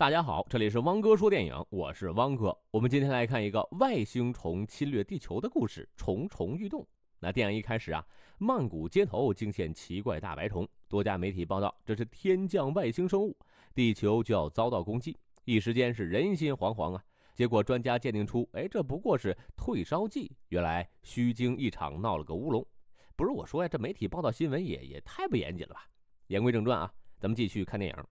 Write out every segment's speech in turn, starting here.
大家好，这里是汪哥说电影，我是汪哥。我们今天来看一个外星虫侵略地球的故事，《虫虫欲动》。那电影一开始啊，曼谷街头惊现奇怪大白虫，多家媒体报道这是天降外星生物，地球就要遭到攻击，一时间是人心惶惶啊。结果专家鉴定出，哎，这不过是退烧剂，原来虚惊一场，闹了个乌龙。不是我说呀，这媒体报道新闻也也太不严谨了吧？言归正传啊，咱们继续看电影。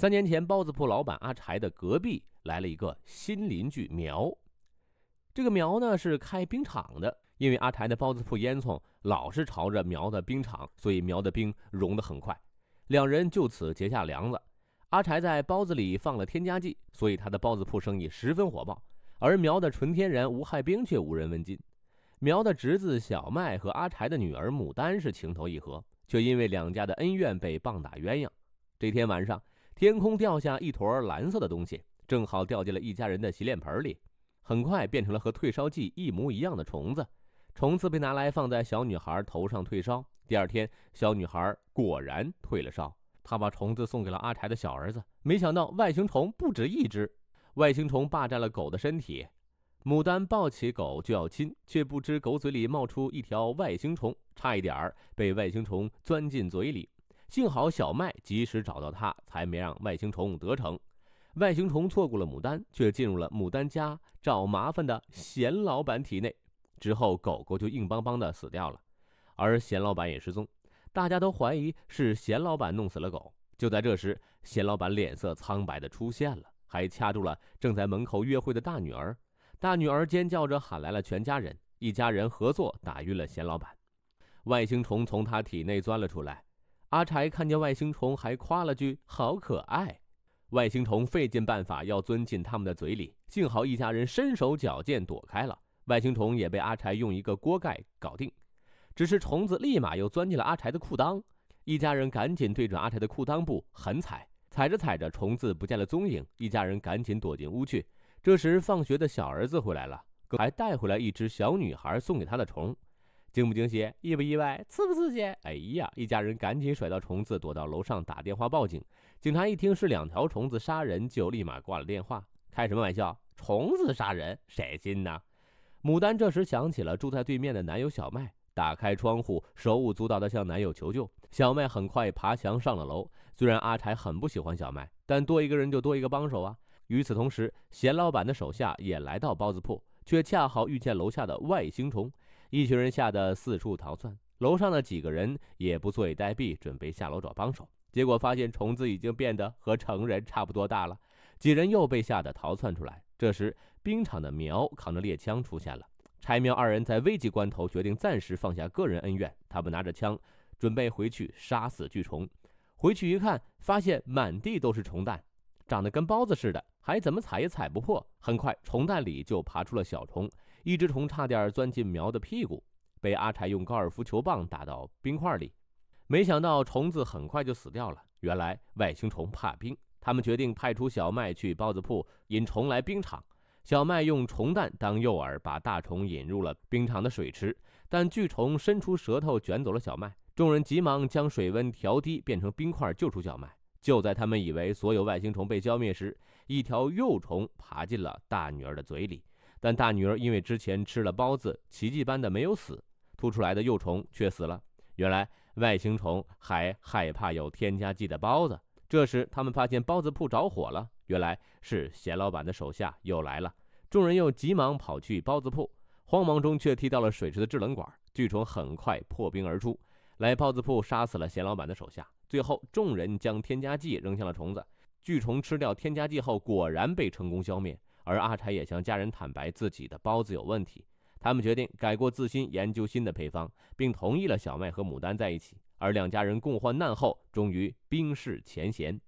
三年前，包子铺老板阿柴的隔壁来了一个新邻居苗。这个苗呢是开冰场的，因为阿柴的包子铺烟囱老是朝着苗的冰场，所以苗的冰融得很快。两人就此结下梁子。阿柴在包子里放了添加剂，所以他的包子铺生意十分火爆，而苗的纯天然无害冰却无人问津。苗的侄子小麦和阿柴的女儿牡丹是情投意合，却因为两家的恩怨被棒打鸳鸯。这天晚上。天空掉下一坨蓝色的东西，正好掉进了一家人的洗脸盆里，很快变成了和退烧剂一模一样的虫子。虫子被拿来放在小女孩头上退烧，第二天小女孩果然退了烧。她把虫子送给了阿柴的小儿子，没想到外星虫不止一只。外星虫霸占了狗的身体，牡丹抱起狗就要亲，却不知狗嘴里冒出一条外星虫，差一点儿被外星虫钻进嘴里。幸好小麦及时找到他，才没让外星虫得逞。外星虫错过了牡丹，却进入了牡丹家找麻烦的咸老板体内。之后，狗狗就硬邦邦的死掉了，而咸老板也失踪。大家都怀疑是咸老板弄死了狗。就在这时，咸老板脸色苍白的出现了，还掐住了正在门口约会的大女儿。大女儿尖叫着喊来了全家人，一家人合作打晕了咸老板。外星虫从他体内钻了出来。阿柴看见外星虫，还夸了句“好可爱”。外星虫费尽办法要钻进他们的嘴里，幸好一家人身手矫健，躲开了。外星虫也被阿柴用一个锅盖搞定，只是虫子立马又钻进了阿柴的裤裆。一家人赶紧对准阿柴的裤裆部狠踩，踩着踩着，虫子不见了踪影。一家人赶紧躲进屋去。这时，放学的小儿子回来了，还带回来一只小女孩送给他的虫。惊不惊喜，意不意外，刺不刺激？哎呀，一家人赶紧甩掉虫子，躲到楼上打电话报警。警察一听是两条虫子杀人，就立马挂了电话。开什么玩笑，虫子杀人谁信呢？牡丹这时想起了住在对面的男友小麦，打开窗户，手舞足蹈地向男友求救。小麦很快爬墙上了楼。虽然阿柴很不喜欢小麦，但多一个人就多一个帮手啊。与此同时，咸老板的手下也来到包子铺，却恰好遇见楼下的外星虫。一群人吓得四处逃窜，楼上的几个人也不坐以待毙，准备下楼找帮手。结果发现虫子已经变得和成人差不多大了，几人又被吓得逃窜出来。这时，冰场的苗扛着猎枪出现了。柴苗二人在危急关头决定暂时放下个人恩怨，他们拿着枪，准备回去杀死巨虫。回去一看，发现满地都是虫蛋，长得跟包子似的，还怎么踩也踩不破。很快，虫蛋里就爬出了小虫。一只虫差点钻进苗的屁股，被阿柴用高尔夫球棒打到冰块里。没想到虫子很快就死掉了。原来外星虫怕冰，他们决定派出小麦去包子铺引虫来冰场。小麦用虫蛋当诱饵，把大虫引入了冰场的水池。但巨虫伸出舌头卷走了小麦。众人急忙将水温调低，变成冰块救出小麦。就在他们以为所有外星虫被消灭时，一条幼虫爬进了大女儿的嘴里。但大女儿因为之前吃了包子，奇迹般的没有死，吐出来的幼虫却死了。原来外星虫还害怕有添加剂的包子。这时他们发现包子铺着火了，原来是咸老板的手下又来了。众人又急忙跑去包子铺，慌忙中却踢到了水池的制冷管，巨虫很快破冰而出，来包子铺杀死了咸老板的手下。最后众人将添加剂扔向了虫子，巨虫吃掉添加剂后，果然被成功消灭。而阿柴也向家人坦白自己的包子有问题，他们决定改过自新，研究新的配方，并同意了小麦和牡丹在一起。而两家人共患难后，终于冰释前嫌。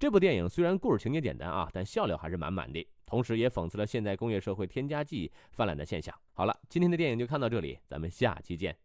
这部电影虽然故事情节简单啊，但笑料还是满满的，同时也讽刺了现代工业社会添加剂泛滥的现象。好了，今天的电影就看到这里，咱们下期见。